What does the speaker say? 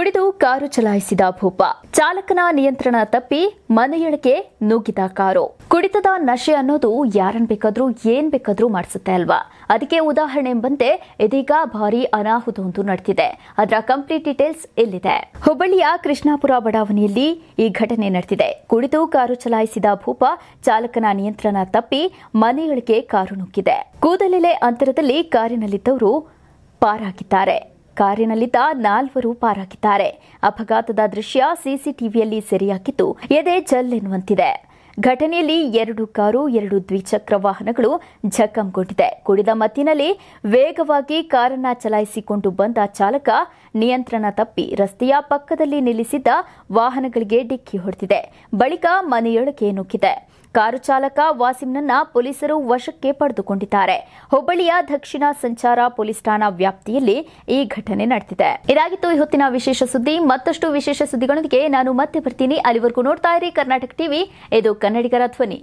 ಕುಡಿದು ಕಾರು ಚಲಾಯಿಸಿದ ಭೂಪ ಚಾಲಕನ ನಿಯಂತ್ರಣ ತಪ್ಪಿ ಮನೆಯೊಳಗೆ ನುಗ್ಗಿದ ಕಾರು ಕುಡಿತದ ನಶೆ ಅನ್ನೋದು ಯಾರನ್ ಬೇಕಾದ್ರೂ ಏನ್ ಬೇಕಾದ್ರೂ ಮಾಡಿಸುತ್ತೆ ಅಲ್ವಾ ಅದಕ್ಕೆ ಉದಾಹರಣೆ ಎಂಬಂತೆ ಇದೀಗ ಭಾರಿ ಅನಾಹುತವೊಂದು ನಡೆದಿದೆ ಅದರ ಕಂಪ್ಲೀಟ್ ಡೀಟೇಲ್ಸ್ ಇಲ್ಲಿದೆ ಹುಬ್ಬಳ್ಳಿಯ ಕೃಷ್ಣಾಪುರ ಬಡಾವಣೆಯಲ್ಲಿ ಈ ಘಟನೆ ನಡೆದಿದೆ ಕುಡಿದು ಕಾರು ಚಲಾಯಿಸಿದ ಭೂಪ ಚಾಲಕನ ನಿಯಂತ್ರಣ ತಪ್ಪಿ ಮನೆಯೊಳಗೆ ಕಾರು ನುಗ್ಗಿದೆ ಕೂದಲೆಲೆ ಅಂತರದಲ್ಲಿ ಕಾರಿನಲ್ಲಿದ್ದವರು ಪಾರಾಗಿದ್ದಾರೆ ಕಾರಿನಲ್ಲಿದ್ದ ನಾಲ್ವರು ಪಾರಾಗಿದ್ದಾರೆ ಅಪಘಾತದ ದೃಶ್ಯ ಸಿಸಿಟಿವಿಯಲ್ಲಿ ಸೆರೆಯಾಗಿದ್ದು ಎದೆ ಜಲ್ಲೆನ್ನುವಂತಿದೆ ಘಟನೆಯಲ್ಲಿ ಎರಡು ಕಾರು ಎರಡು ದ್ವಿಚಕ್ರ ವಾಹನಗಳು ಜಖಂಗೊಂಡಿದೆ ಕುಡಿದ ಮತ್ತಿನಲ್ಲಿ ವೇಗವಾಗಿ ಕಾರನ್ನ ಚಲಾಯಿಸಿಕೊಂಡು ಬಂದ ಚಾಲಕ ನಿಯಂತ್ರಣ ತಪ್ಪಿ ರಸ್ತೆಯ ಪಕ್ಕದಲ್ಲಿ ನಿಲ್ಲಿಸಿದ್ದ ವಾಹನಗಳಿಗೆ ಡಿಕ್ಕಿ ಹೊಡೆದಿದೆ ಬಳಿಕ ಮನೆಯೊಳಗೆ ನುಗ್ಗಿದೆ ಕಾರು ಚಾಲಕ ವಾಸಿಂನನ್ನ ಪೊಲೀಸರು ವಶಕ್ಕೆ ಪಡೆದುಕೊಂಡಿದ್ದಾರೆ ಹುಬ್ಬಳ್ಳಿಯ ದಕ್ಷಿಣ ಸಂಚಾರ ಪೊಲೀಸ್ ಠಾಣಾ ವ್ಯಾಪ್ತಿಯಲ್ಲಿ ಈ ಘಟನೆ ನಡೆದಿದೆ ಇದಾಗಿತ್ತು ಇವತ್ತಿನ ವಿಶೇಷ ಸುದ್ದಿ ಮತ್ತಷ್ಟು ವಿಶೇಷ ಸುದ್ದಿಗಳೊಂದಿಗೆ ನಾನು ಮತ್ತೆ ಬರ್ತೀನಿ ಅಲ್ಲಿವರೆಗೂ ನೋಡ್ತಾ ಇರಿ ಕರ್ನಾಟಕ ಟಿವಿ ಇದು ಕನ್ನಡಿಗರ ಧ್ವನಿ